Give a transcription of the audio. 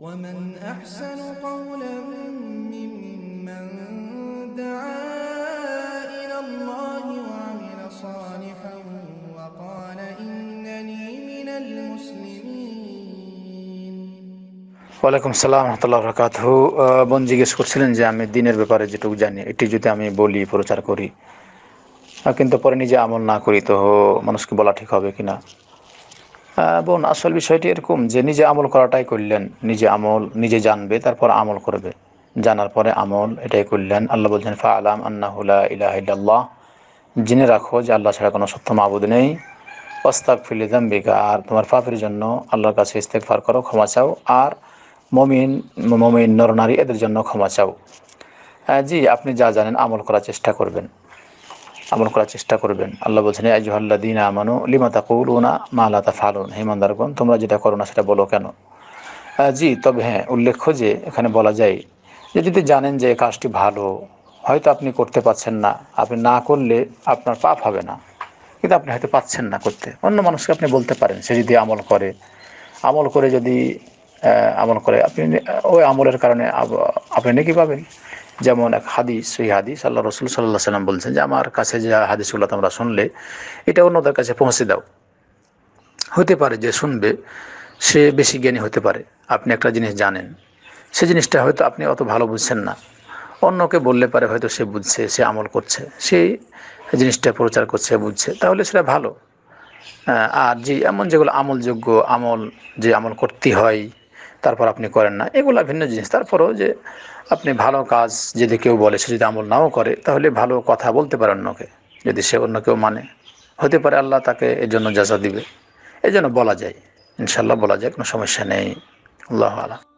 ومن أحسن قولا ممن دعا إلى الله وعمل صالحا وقال إنني من المسلمين ওয়ালাইকুম সালাম রহমতুল্লাহ বরকাত বোন জিজ্ঞেস করছিলেন যে আমি দিনের ব্যাপারে যেটুকু জানি এটি যদি আমি বলি প্রচার করি কিন্তু পরে নিজে আমল না করি তো মানুষকে বলা ঠিক হবে কিনা বোন আসল বিষয়টি এরকম যে নিজে আমল করাটাই করলেন নিজে আমল নিজে জানবে তারপর আমল করবে জানার পরে আমল এটাই করলেন আল্লাহ বলছেন ফা আলাম আন্নাহুল্লা ইলাহিল্লাহ জেনে রাখো যে আল্লাহ ছাড়া কোনো সত্য মাহবুদ নেই অস্তাক ফিল জাম্বিকা আর তোমার পাপের জন্য আল্লাহর কাছে ফার করো ক্ষমা চাও আর মমিন মমিন নরনারী এদের জন্য ক্ষমা চাও হ্যাঁ, জি আপনি যা জানেন আমল করার চেষ্টা করবেন আমল করার চেষ্টা করবেন আল্লাহ বলছেন আজহাল্লা দিন আমানু লিমা কৌল উনা মালা তা ফালুন হিমানদারগণ তোমরা যেটা করো না সেটা বলো কেন জি তবে হ্যাঁ উল্লেখ্য যে এখানে বলা যায় যে যদি জানেন যে কাজটি ভালো হয়তো আপনি করতে পারছেন না আপনি না করলে আপনার পাপ হবে না কিন্তু আপনি হয়তো পাচ্ছেন না করতে অন্য মানুষকে আপনি বলতে পারেন সে যদি আমল করে আমল করে যদি আমল করে আপনি ওই আমলের কারণে আপনি নাকি পাবেন যেমন এক হাদিস সেই হাদিস আল্লাহ রসুল সাল্লাহ সাল্লাম বলছেন যে আমার কাছে যে হাদিসগুলো তোমরা শুনলে এটা অন্যদের কাছে পৌঁছে দাও হতে পারে যে শুনবে সে বেশি জ্ঞানী হতে পারে আপনি একটা জিনিস জানেন সে জিনিসটা হয়তো আপনি অত ভালো বুঝছেন না অন্যকে বললে পারে হয়তো সে বুঝছে সে আমল করছে সেই জিনিসটা প্রচার করছে বুঝছে তাহলে সেটা ভালো আর যে এমন যেগুলো আমলযোগ্য আমল যে আমল করতে হয় তারপর আপনি করেন না এগুলা ভিন্ন জিনিস তারপরও যে আপনি ভালো কাজ যদি কেউ বলে সে যদি আমল নাও করে তাহলে ভালো কথা বলতে পারে অন্যকে যদি সে অন্য কেউ মানে হতে পারে আল্লাহ তাকে এর জন্য যাচা দিবে এজন্য বলা যায় ইনশাল্লাহ বলা যায় কোনো সমস্যা নেই আল্লাহ আল্লাহ